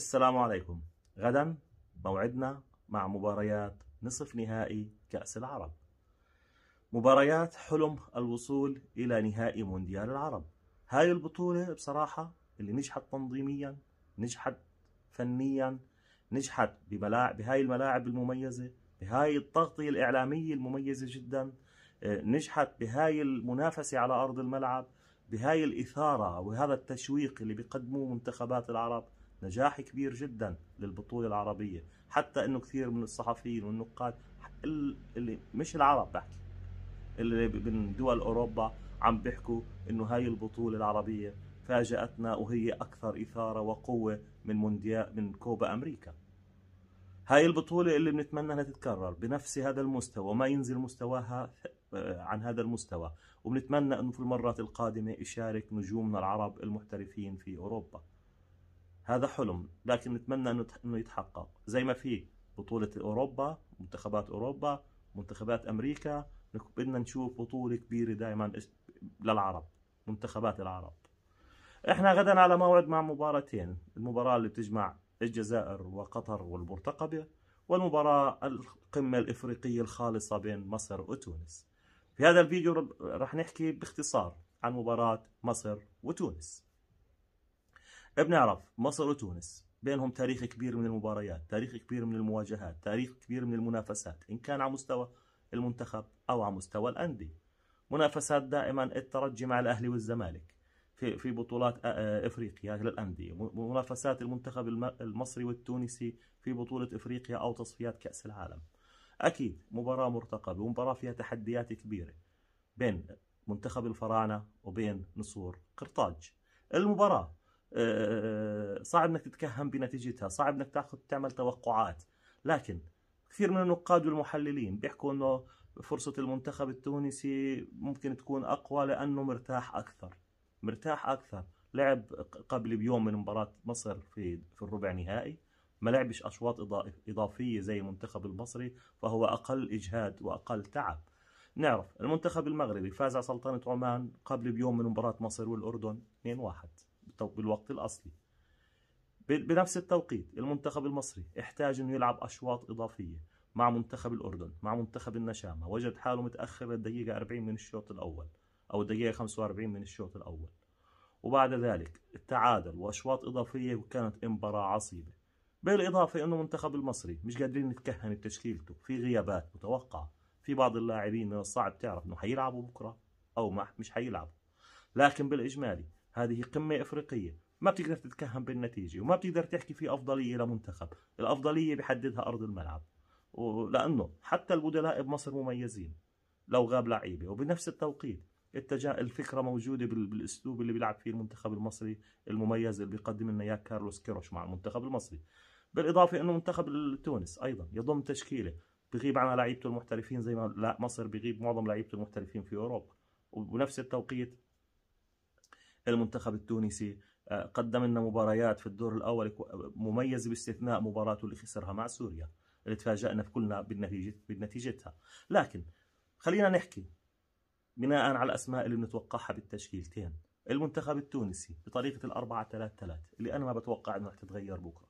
السلام عليكم غدا موعدنا مع مباريات نصف نهائي كأس العرب مباريات حلم الوصول إلى نهائي مونديال العرب هاي البطولة بصراحة اللي نجحت تنظيميا نجحت فنيا نجحت بملاعب بهاي الملاعب المميزة بهاي التغطية الإعلامية المميزة جدا آه، نجحت بهاي المنافسة على أرض الملعب بهاي الإثارة وهذا التشويق اللي بيقدموه منتخبات العرب نجاح كبير جدا للبطولة العربية حتى انه كثير من الصحفيين والنقاد اللي مش العرب بحكي اللي من دول اوروبا عم بيحكوا انه هاي البطولة العربية فاجأتنا وهي اكثر اثارة وقوة من مونديال من كوبا امريكا هاي البطولة اللي بنتمنى انها تتكرر بنفس هذا المستوى وما ينزل مستواها آه، عن هذا المستوى وبنتمنى انه في المرات القادمة يشارك نجومنا العرب المحترفين في اوروبا هذا حلم لكن نتمنى انه يتحقق زي ما في بطولة اوروبا منتخبات اوروبا منتخبات امريكا بدنا نشوف بطولة كبيرة دائما للعرب منتخبات العرب احنا غدا على موعد مع مباراتين المباراة اللي بتجمع الجزائر وقطر والمرتقبة والمباراة القمة الإفريقية الخالصة بين مصر وتونس في هذا الفيديو رح نحكي باختصار عن مباراة مصر وتونس بنعرف مصر وتونس بينهم تاريخ كبير من المباريات تاريخ كبير من المواجهات تاريخ كبير من المنافسات إن كان على مستوى المنتخب أو على مستوى الأندية منافسات دائما الترجي مع الأهلي والزمالك في في بطولات آه، آه، افريقيا للانديه منافسات المنتخب المصري والتونسي في بطوله افريقيا او تصفيات كاس العالم اكيد مباراه مرتقبه ومباراه فيها تحديات كبيره بين منتخب الفراعنه وبين نصور قرطاج المباراه آه، صعب انك تتكهن بنتيجتها صعب انك تاخذ تعمل توقعات لكن كثير من النقاد والمحللين بيحكوا انه فرصة المنتخب التونسي ممكن تكون أقوى لأنه مرتاح أكثر مرتاح أكثر لعب قبل بيوم من مباراة مصر في في الربع نهائي ما لعبش أشواط إضافية زي المنتخب المصري فهو أقل إجهاد وأقل تعب نعرف المنتخب المغربي فاز على سلطنة عمان قبل بيوم من مباراة مصر والأردن 2-1 بالوقت الأصلي بنفس التوقيت المنتخب المصري احتاج انه يلعب اشواط اضافيه مع منتخب الاردن مع منتخب النشامه وجد حاله متاخر الدقيقه 40 من الشوط الاول او الدقيقه 45 من الشوط الاول وبعد ذلك التعادل واشواط اضافيه وكانت مباراه عصيبه بالاضافه انه منتخب المصري مش قادرين نتكهن بتشكيلته في غيابات متوقعه في بعض اللاعبين من الصعب تعرف انه حيلعبوا بكره او ما مش حيلعبوا لكن بالاجمالي هذه قمة إفريقية ما بتقدر تتكهن بالنتيجة وما بتقدر تحكي في أفضلية لمنتخب الأفضلية بحددها أرض الملعب ولأنه حتى البدلاء بمصر مميزين لو غاب لعيبة وبنفس التوقيت اتجاه الفكرة موجودة بالأسلوب اللي بيلعب فيه المنتخب المصري المميز اللي بيقدم لنا إياه كارلوس كيروش مع المنتخب المصري بالإضافة أنه منتخب تونس أيضا يضم تشكيلة بغيب عنها لعيبته المحترفين زي ما لا مصر بغيب معظم لعيبته المحترفين في أوروبا وبنفس التوقيت المنتخب التونسي آه، قدم لنا مباريات في الدور الاول مميزه باستثناء مباراته اللي خسرها مع سوريا اللي تفاجئنا كلنا بالنتيجه بنتيجتها لكن خلينا نحكي بناء على الاسماء اللي بنتوقعها بالتشكيلتين المنتخب التونسي بطريقه ال 4 3 3 اللي انا ما بتوقع انه رح تتغير بكره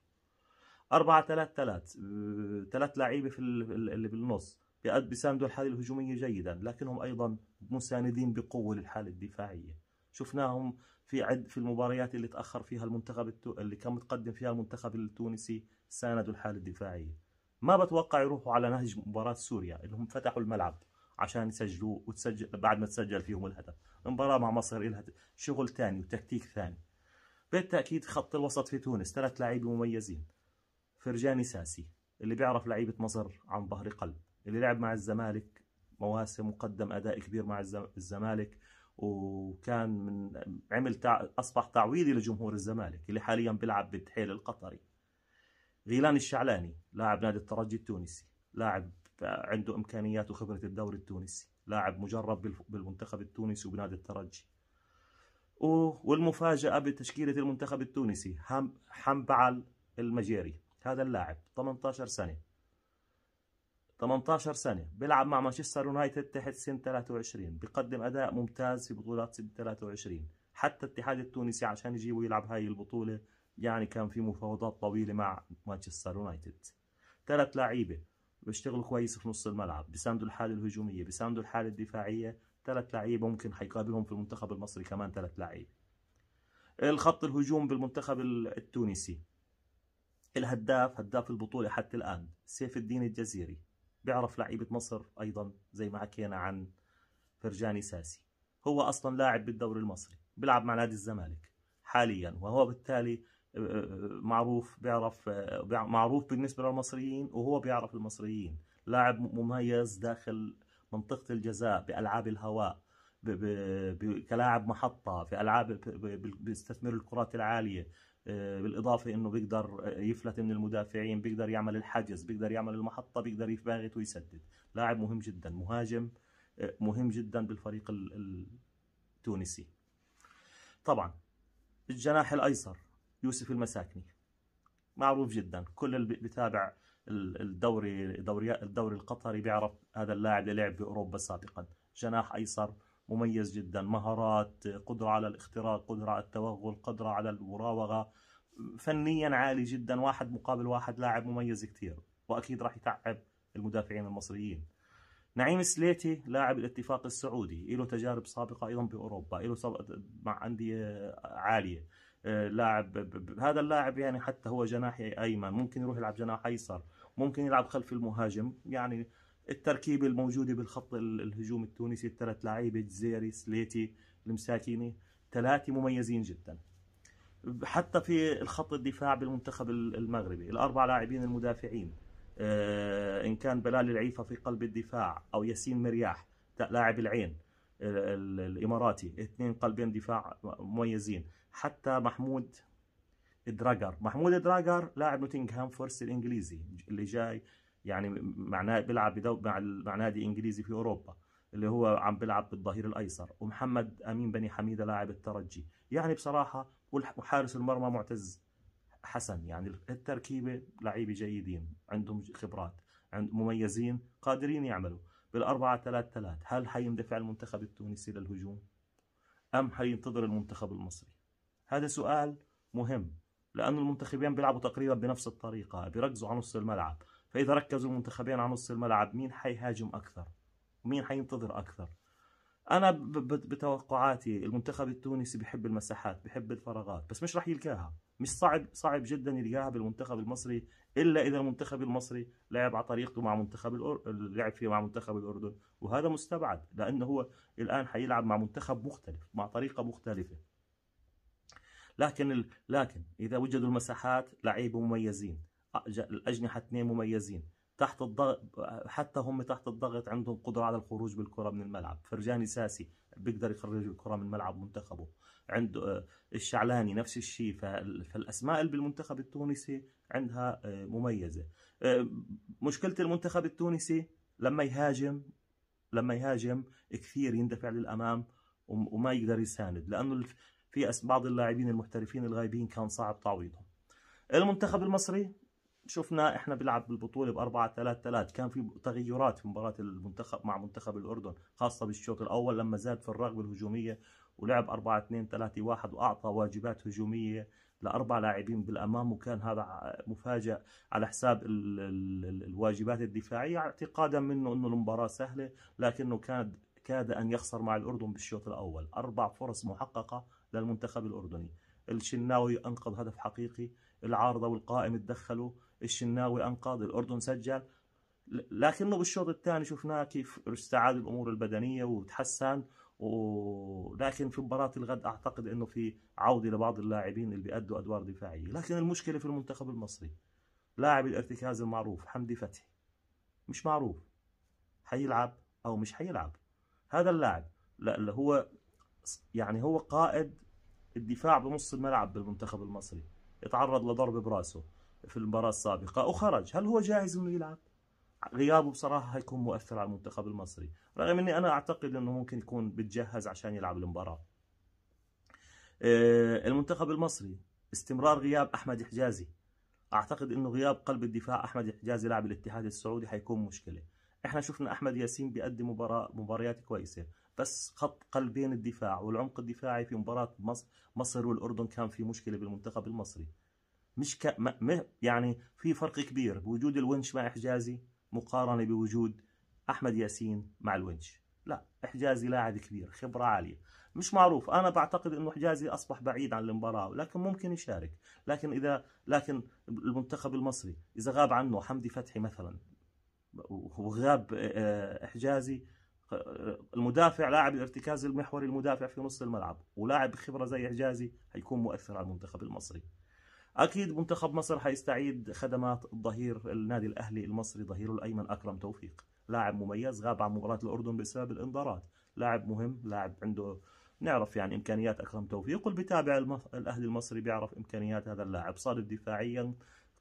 4 3 3 ثلاث لعيبه في اللي بالنص بيساندوا الحاله الهجوميه جيدا لكنهم ايضا مساندين بقوه للحاله الدفاعيه شفناهم في عد في المباريات اللي تاخر فيها المنتخب التو... اللي كان متقدم فيها المنتخب التونسي ساندوا الحاله الدفاعيه ما بتوقع يروحوا على نهج مباراه سوريا انهم فتحوا الملعب عشان يسجلوا وتسجل بعد ما تسجل فيهم الهدف المباراه مع مصر لها شغل ثاني وتكتيك ثاني بالتاكيد خط الوسط في تونس ثلاث لعيبه مميزين فرجاني ساسي اللي بيعرف لعيبه مصر عن ظهر قلب اللي لعب مع الزمالك مواسم وقدم اداء كبير مع الزمالك وكان من عمل تع... اصبح تعويضي لجمهور الزمالك اللي حاليا بيلعب بالتحيل القطري غيلان الشعلاني لاعب نادي الترجي التونسي لاعب عنده امكانيات وخبره الدوري التونسي لاعب مجرب بالمنتخب التونسي وبنادي الترجي والمفاجاه بتشكيله المنتخب التونسي حم... حنبعل المجيري هذا اللاعب 18 سنه 18 سنة بيلعب مع مانشستر يونايتد تحت سن 23 بقدم أداء ممتاز في بطولات سن 23 حتى الاتحاد التونسي عشان يجيبه يلعب هاي البطولة يعني كان في مفاوضات طويلة مع مانشستر يونايتد ثلاث لعيبة بيشتغلوا كويس في نص الملعب بيساندوا الحالة الهجومية بيساندوا الحالة الدفاعية ثلاث لعيبة ممكن حيقابلهم في المنتخب المصري كمان ثلاث لعيبة الخط الهجوم بالمنتخب التونسي الهداف هداف البطولة حتى الآن سيف الدين الجزيري بيعرف لعيبه مصر ايضا زي ما حكينا عن فرجاني ساسي هو اصلا لاعب بالدوري المصري بيلعب مع نادي الزمالك حاليا وهو بالتالي آه، آه، آه، معروف بيعرف معروف بالنسبه للمصريين وهو بيعرف المصريين لاعب مميز داخل منطقه الجزاء بالعاب الهواء كلاعب محطه في العاب بيستثمر الكرات العاليه آه، بالاضافه انه بيقدر آه، يفلت من المدافعين بيقدر يعمل الحجز بيقدر يعمل المحطه بيقدر يفاغت ويسدد لاعب مهم جدا مهاجم آه، مهم جدا بالفريق التونسي طبعا الجناح الايسر يوسف المساكني معروف جدا كل اللي بيتابع الدوري الدوري الدوري القطري بيعرف هذا اللاعب اللي لعب باوروبا سابقا جناح ايسر مميز جدا مهارات قدرة على الاختراق قدرة على التوغل قدرة على المراوغة فنيا عالي جدا واحد مقابل واحد لاعب مميز كثير وأكيد راح يتعب المدافعين المصريين نعيم سليتي لاعب الاتفاق السعودي له تجارب سابقة أيضا بأوروبا له مع أندية عالية لاعب هذا اللاعب يعني حتى هو جناح أيمن ممكن يروح يلعب جناح أيسر ممكن يلعب خلف المهاجم يعني التركيبه الموجوده بالخط الهجوم التونسي الثلاث لعيبه جزيري سليتي المساكيني ثلاثه مميزين جدا حتى في الخط الدفاع بالمنتخب المغربي الاربع لاعبين المدافعين آه، ان كان بلال العيفه في قلب الدفاع او ياسين مرياح لاعب العين الاماراتي اثنين قلبين دفاع مميزين حتى محمود دراجر محمود دراجر لاعب نوتنغهام فورست الانجليزي اللي جاي يعني معناه بيلعب مع مع نادي انجليزي في اوروبا اللي هو عم بيلعب بالظهير الايسر ومحمد امين بني حميده لاعب الترجي يعني بصراحه وحارس المرمى معتز حسن يعني التركيبه لعيبه جيدين عندهم خبرات عند مميزين قادرين يعملوا بالأربعة 3 3 هل حيندفع المنتخب التونسي للهجوم أم حينتظر المنتخب المصري هذا سؤال مهم لأن المنتخبين بيلعبوا تقريبا بنفس الطريقة بيركزوا على نص الملعب فإذا ركزوا المنتخبين على نص الملعب مين حيهاجم أكثر ومين حينتظر أكثر أنا بتوقعاتي المنتخب التونسي بحب المساحات بحب الفراغات بس مش راح يلقاها مش صعب صعب جدا يلقاها بالمنتخب المصري الا اذا المنتخب المصري لعب على طريقته مع منتخب الأر... لعب فيه مع منتخب الاردن وهذا مستبعد لانه هو الان حيلعب مع منتخب مختلف مع طريقه مختلفه لكن ال... لكن اذا وجدوا المساحات لعيبه مميزين الأجنحة اثنين مميزين تحت الضغط حتى هم تحت الضغط عندهم قدرة على الخروج بالكرة من الملعب فرجاني ساسي بيقدر يخرج الكرة من ملعب منتخبه عنده الشعلاني نفس الشيء فالأسماء اللي بالمنتخب التونسي عندها مميزة مشكلة المنتخب التونسي لما يهاجم لما يهاجم كثير يندفع للأمام وما يقدر يساند لأنه في بعض اللاعبين المحترفين الغايبين كان صعب تعويضهم المنتخب المصري شفنا احنا بيلعب بالبطوله ب 4 3 3 كان في تغيرات في مباراه المنتخب مع منتخب الاردن خاصه بالشوط الاول لما زاد في الرغبه الهجوميه ولعب 4 2 3 1 واعطى واجبات هجوميه لاربع لاعبين بالامام وكان هذا مفاجئ على حساب الـ الـ الـ الواجبات الدفاعيه اعتقادا منه انه المباراه سهله لكنه كاد كاد ان يخسر مع الاردن بالشوط الاول اربع فرص محققه للمنتخب الاردني الشناوي انقذ هدف حقيقي العارضه والقائم تدخلوا الشناوي انقذ الاردن سجل لكنه بالشوط الثاني شفناه كيف استعاد الامور البدنيه وتحسن ولكن في مباراه الغد اعتقد انه في عوده لبعض اللاعبين اللي بيأدوا ادوار دفاعيه لكن المشكله في المنتخب المصري لاعب الارتكاز المعروف حمدي فتحي مش معروف حيلعب او مش حيلعب هذا اللاعب لا هو يعني هو قائد الدفاع بنص الملعب بالمنتخب المصري اتعرض لضربه براسه في المباراة السابقة وخرج هل هو جاهز انه يلعب؟ غيابه بصراحة هيكون مؤثر على المنتخب المصري رغم اني انا اعتقد انه ممكن يكون بتجهز عشان يلعب المباراة آه، المنتخب المصري استمرار غياب احمد حجازي اعتقد انه غياب قلب الدفاع احمد حجازي لاعب الاتحاد السعودي حيكون مشكله احنا شفنا احمد ياسين بيقدم مباراه مباريات كويسه بس خط قلبين الدفاع والعمق الدفاعي في مباراه مصر مصر والاردن كان في مشكله بالمنتخب المصري مش ك... ما... يعني في فرق كبير بوجود الونش مع حجازي مقارنة بوجود أحمد ياسين مع الونش لا حجازي لاعب كبير خبرة عالية مش معروف أنا بعتقد أنه حجازي أصبح بعيد عن المباراة لكن ممكن يشارك لكن إذا لكن المنتخب المصري إذا غاب عنه حمدي فتحي مثلا وغاب آه، آه، حجازي آه، المدافع لاعب الارتكاز المحوري المدافع في نص الملعب ولاعب خبره زي حجازي هيكون مؤثر على المنتخب المصري اكيد منتخب مصر حيستعيد خدمات الظهير النادي الاهلي المصري ظهيره الايمن اكرم توفيق لاعب مميز غاب عن مباراه الاردن بسبب الانذارات لاعب مهم لاعب عنده نعرف يعني امكانيات اكرم توفيق واللي بيتابع الاهلي المصري بيعرف امكانيات هذا اللاعب صادف دفاعيا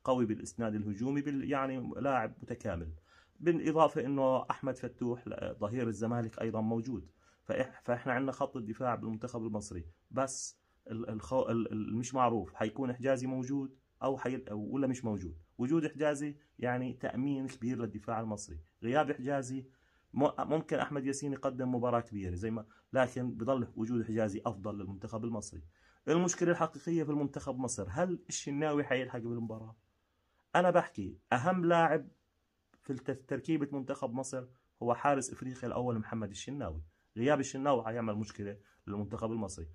قوي بالاسناد الهجومي بال يعني لاعب متكامل بالاضافه انه احمد فتوح ظهير الزمالك ايضا موجود فاحنا عندنا خط الدفاع بالمنتخب المصري بس الخو... المش معروف حيكون حجازي موجود او حي... أو ولا مش موجود وجود حجازي يعني تامين كبير للدفاع المصري غياب حجازي ممكن احمد ياسين يقدم مباراه كبيره زي ما لكن بضل وجود حجازي افضل للمنتخب المصري المشكله الحقيقيه في المنتخب مصر هل الشناوي حيلحق بالمباراه انا بحكي اهم لاعب في تركيبه منتخب مصر هو حارس افريقيا الاول محمد الشناوي غياب الشناوي حيعمل مشكله للمنتخب المصري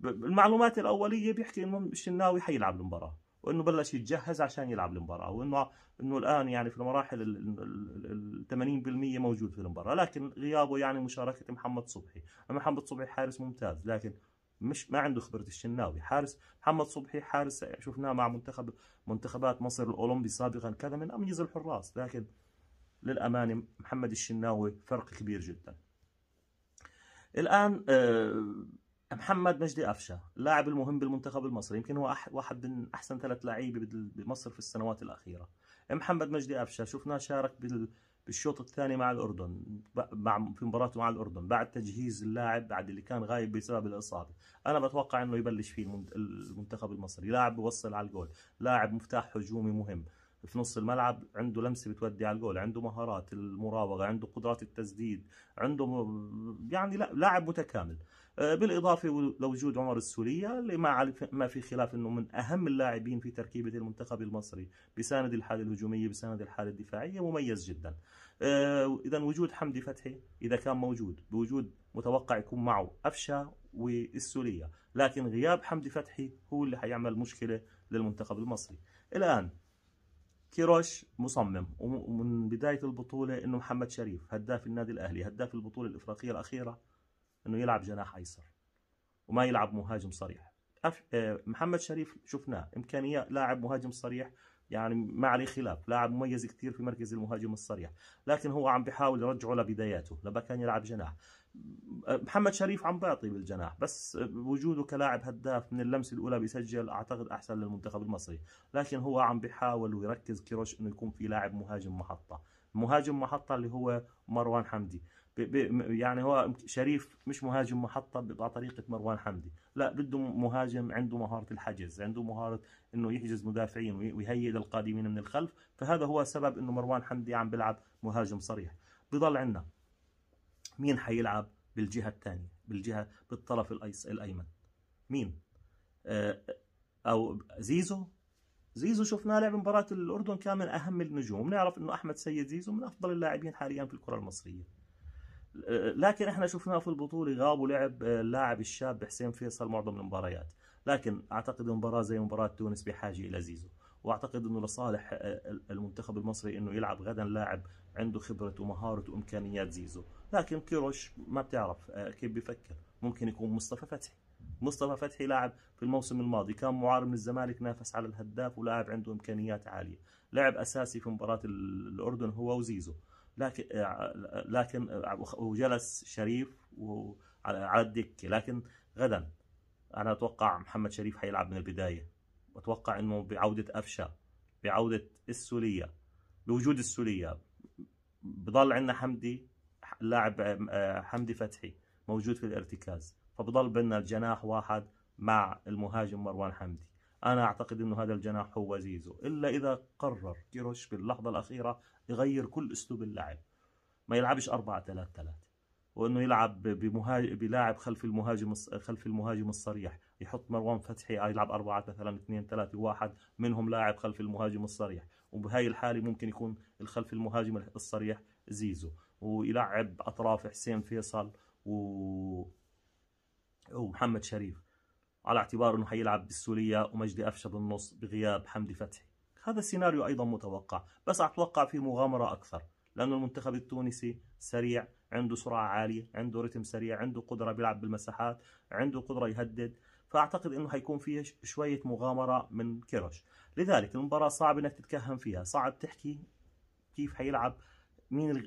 المعلومات الاوليه بيحكي انه الشناوي حيلعب المباراه وانه بلش يتجهز عشان يلعب المباراه وانه انه الان يعني في المراحل ال 80% موجود في المباراه لكن غيابه يعني مشاركه محمد صبحي محمد صبحي حارس ممتاز لكن مش ما عنده خبره الشناوي حارس محمد صبحي حارس شفناه مع منتخب منتخبات مصر الاولمبي سابقا كذا من اميز الحراس لكن للامانه محمد الشناوي فرق كبير جدا الان آه محمد مجدي قفشه اللاعب المهم بالمنتخب المصري يمكن هو أح واحد من احسن ثلاث لعيبه بمصر في السنوات الاخيره إيه محمد مجدي قفشه شفناه شارك بال بالشوط الثاني مع الاردن مع في مباراته مع الاردن بعد تجهيز اللاعب بعد اللي كان غايب بسبب الاصابه انا بتوقع انه يبلش فيه المنتخب المصري لاعب بوصل على الجول لاعب مفتاح هجومي مهم في نص الملعب عنده لمسه بتودي على الجول عنده مهارات المراوغه عنده قدرات التسديد عنده يعني لاعب متكامل آه، بالاضافه لوجود عمر السوليه اللي ما ما في خلاف انه من اهم اللاعبين في تركيبه المنتخب المصري بساند الحاله الهجوميه بساند الحاله الدفاعيه مميز جدا آه، اذا وجود حمدي فتحي اذا كان موجود بوجود متوقع يكون معه افشا والسوليه لكن غياب حمدي فتحي هو اللي حيعمل مشكله للمنتخب المصري الان كيروش مصمم ومن بدايه البطوله انه محمد شريف هداف النادي الاهلي هداف البطوله الافريقيه الاخيره انه يلعب جناح ايسر وما يلعب مهاجم صريح آه، محمد شريف شفناه امكانيه لاعب مهاجم صريح يعني ما عليه خلاف لاعب مميز كثير في مركز المهاجم الصريح لكن هو عم بحاول يرجعه لبداياته لما كان يلعب جناح آه، محمد شريف عم بيعطي بالجناح بس آه، وجوده كلاعب هداف من اللمسه الاولى بيسجل اعتقد احسن للمنتخب المصري لكن هو عم بحاول ويركز كيروش انه يكون في لاعب مهاجم محطه مهاجم محطه اللي هو مروان حمدي يعني هو شريف مش مهاجم محطة بطريقة مروان حمدي لا بده مهاجم عنده مهارة الحجز عنده مهارة انه يحجز مدافعين ويهيئ القادمين من الخلف فهذا هو سبب انه مروان حمدي عم بيلعب مهاجم صريح بضل عندنا مين حيلعب بالجهة الثانية بالجهة بالطرف الأيمن مين آه، أو زيزو زيزو شفناه لعب مباراة الأردن كان من أهم النجوم نعرف أنه أحمد سيد زيزو من أفضل اللاعبين حاليا في الكرة المصرية لكن احنا شفناه في البطوله غاب ولعب آه، اللاعب الشاب حسين فيصل معظم المباريات لكن اعتقد مباراه زي مباراه تونس بحاجه الى زيزو واعتقد انه لصالح آه، المنتخب المصري انه يلعب غدا لاعب عنده خبره ومهاره وامكانيات زيزو لكن كيروش ما بتعرف آه، كيف بيفكر ممكن يكون مصطفى فتحي مصطفى فتحي لاعب في الموسم الماضي كان معارض للزمالك نافس على الهداف ولاعب عنده امكانيات عاليه لعب اساسي في مباراه الاردن هو وزيزو لكن آه، لكن آه، وجلس شريف على الدكه لكن غدا انا اتوقع محمد شريف حيلعب من البدايه واتوقع انه بعوده قفشه بعوده السوليه بوجود السوليه بضل عندنا حمدي اللاعب آه، حمدي فتحي موجود في الارتكاز فبضل بدنا الجناح واحد مع المهاجم مروان حمدي أنا أعتقد أنه هذا الجناح هو زيزو إلا إذا قرر كيروش باللحظة الأخيرة يغير كل أسلوب اللعب ما يلعبش 4 3 3 وانه يلعب بمهاجم بلاعب خلف المهاجم خلف المهاجم الصريح يحط مروان فتحي آه، يلعب 4 مثلا 2 3 1 منهم لاعب خلف المهاجم الصريح وبهي الحالة ممكن يكون الخلف المهاجم الصريح زيزو ويلعب أطراف حسين فيصل و ومحمد شريف على اعتبار أنه حيلعب بالسولية ومجدي أفشة بالنص بغياب حمدي فتحي هذا السيناريو أيضا متوقع بس أتوقع في مغامرة أكثر لأنه المنتخب التونسي سريع عنده سرعة عالية عنده رتم سريع عنده قدرة بيلعب بالمساحات عنده قدرة يهدد فأعتقد أنه حيكون فيه شوية مغامرة من كيروش لذلك المباراة صعب أنك تتكهن فيها صعب تحكي كيف حيلعب مين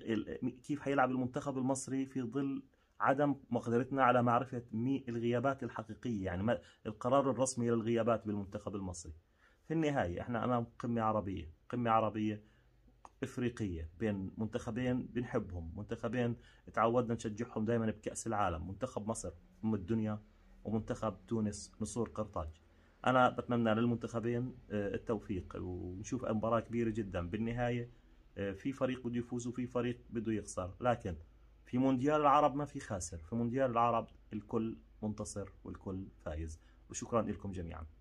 كيف حيلعب المنتخب المصري في ظل عدم مقدرتنا على معرفة الغيابات الحقيقية يعني القرار الرسمي للغيابات بالمنتخب المصري في النهاية احنا أمام قمة عربية قمة عربية إفريقية بين منتخبين بنحبهم منتخبين تعودنا نشجعهم دائما بكأس العالم منتخب مصر أم الدنيا ومنتخب تونس نصور قرطاج أنا بتمنى للمنتخبين آه، التوفيق ونشوف مباراة كبيرة جدا بالنهاية آه، في فريق بده يفوز وفي فريق بده يخسر لكن في مونديال العرب ما في خاسر في مونديال العرب الكل منتصر والكل فايز وشكرا لكم جميعا